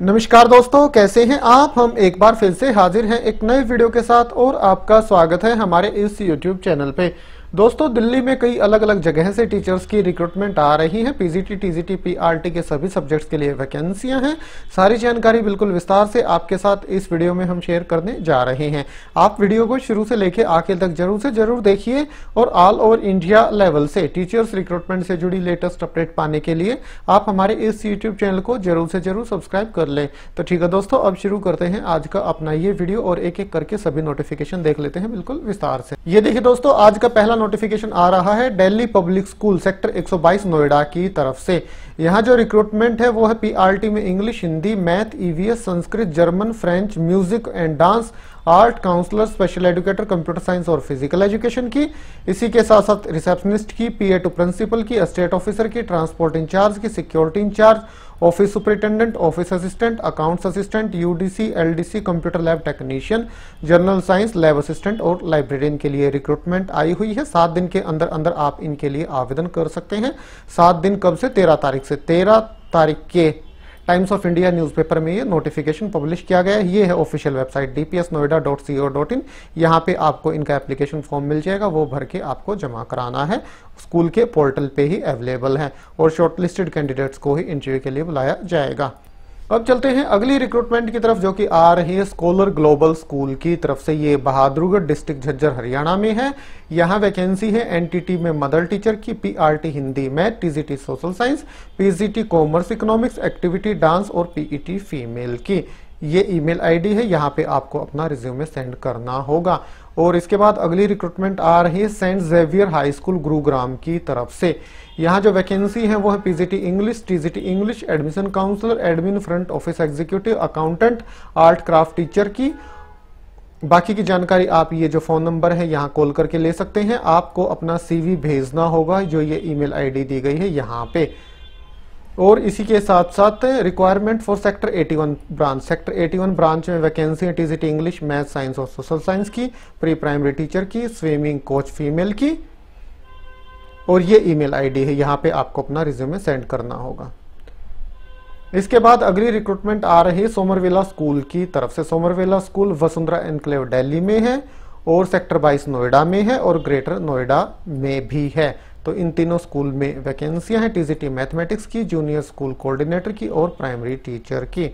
नमस्कार दोस्तों कैसे हैं आप हम एक बार फिर से हाजिर हैं एक नए वीडियो के साथ और आपका स्वागत है हमारे इस यूट्यूब चैनल पे दोस्तों दिल्ली में कई अलग अलग जगह से टीचर्स की रिक्रूटमेंट आ रही है पीजीटी टीजीटी पीआरटी के सभी सब्जेक्ट्स के लिए वैकेंसियां हैं सारी जानकारी बिल्कुल विस्तार से आपके साथ इस वीडियो में हम शेयर करने जा रहे हैं आप वीडियो को शुरू से लेकर आखिर तक जरूर से जरूर देखिए और ऑल ओवर इंडिया लेवल से टीचर्स रिक्रूटमेंट से जुड़ी लेटेस्ट अपडेट पाने के लिए आप हमारे इस यूट्यूब चैनल को जरूर से जरूर सब्सक्राइब कर लें तो ठीक है दोस्तों अब शुरू करते हैं आज का अपना ये वीडियो और एक एक करके सभी नोटिफिकेशन देख लेते हैं बिल्कुल विस्तार से ये देखिए दोस्तों आज का पहला नोटिफिकेशन आ रहा है Delhi public school sector 122 Noida की तरफ से यहाँ जो रिक्रूटमेंट है वो है पीआरटी में English Hindi math EVS Sanskrit German French music and dance art counsellor special educator computer science और फिजिकल एजुकेशन की इसी के साथ साथ रिसेप्शनिस्ट की पीए टू प्रिंसिपल की स्टेट ऑफिसर की ट्रांसपोर्ट इंचार्ज की security incharge office superintendent office assistant accounts assistant UDC LDC computer lab technician general science lab assistant और लाइब्रेरियन के लिए रिक्रूटमेंट आई हुई है सात दिन के अंदर अंदर आप इनके लिए आवेदन कर सकते हैं सात दिन कब से तेरह तारीख से तेरह तारीख के टाइम्स ऑफ इंडिया न्यूज़पेपर में ये नोटिफिकेशन पब्लिश किया गया है ये है ऑफिशियल वेबसाइट डी इन यहाँ पे आपको इनका एप्लीकेशन फॉर्म मिल जाएगा वो भर के आपको जमा कराना है स्कूल के पोर्टल पे ही अवेलेबल है और शॉर्टलिस्टेड कैंडिडेट्स को ही इंटरव्यू के लिए बुलाया जाएगा अब चलते हैं अगली रिक्रूटमेंट की तरफ जो कि आ रही है स्कॉलर ग्लोबल स्कूल की तरफ से ये बहादुरगढ़ डिस्ट्रिक्ट झज्जर हरियाणा में है यहाँ वैकेंसी है एनटीटी में मदर टीचर की PRT Hindi math TGT social science PGT commerce economics activity dance और पीईटी फीमेल e की ये ईमेल आईडी है यहाँ पे आपको अपना रिज्यूमे सेंड करना होगा और इसके बाद अगली रिक्रूटमेंट आ रही है Saint Xavier high school Gurugram की तरफ से यहाँ जो वैकेंसी है वो है PGT English TGT English admission counsellor admin front office executive accountant art craft teacher की बाकी की जानकारी आप ये जो फ़ोन नंबर है यहाँ कॉल करके ले सकते हैं आपको अपना सीवी भेजना होगा जो ये ईमेल आईडी दी गई है यहाँ पे और इसी के साथ साथ requirement for sector 81 branch sector 81 branch में vacancy is it English math science और सोशल साइंस की प्री प्राइमरी टीचर की स्विमिंग कोच फीमेल की और ये ईमेल आईडी है यहाँ पे आपको अपना रिज्यूमे सेंड करना होगा इसके बाद अगली रिक्रूटमेंट आ रही है सोमरवेला स्कूल की तरफ से Somerville school Vasundhara enclave Delhi में है और सेक्टर 22 नोएडा में है और ग्रेटर नोएडा में भी है तो इन तीनों स्कूल में वैकेंसियां हैं टीजीटी मैथमेटिक्स की जूनियर स्कूल कोऑर्डिनेटर की और प्राइमरी टीचर की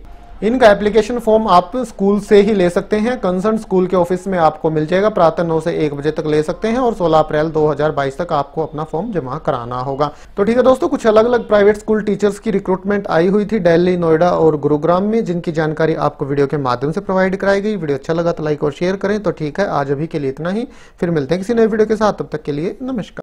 इनका एप्लीकेशन फॉर्म आप स्कूल से ही ले सकते हैं कंसर्न स्कूल के ऑफिस में आपको मिल जाएगा प्रातः नौ से एक बजे तक ले सकते हैं और 16 अप्रैल 2022 तक आपको अपना फॉर्म जमा कराना होगा तो ठीक है दोस्तों कुछ अलग अलग प्राइवेट स्कूल टीचर्स की रिक्रूटमेंट आई हुई थी दिल्ली नोएडा और गुरुग्राम में जिनकी जानकारी आपको वीडियो के माध्यम से प्रोवाइड कराई गई वीडियो अच्छा लगा तो लाइक और शेयर करें तो ठीक है आज अभी के लिए इतना ही फिर मिलते हैं किसी नए वीडियो के साथ तब तक के लिए नमस्कार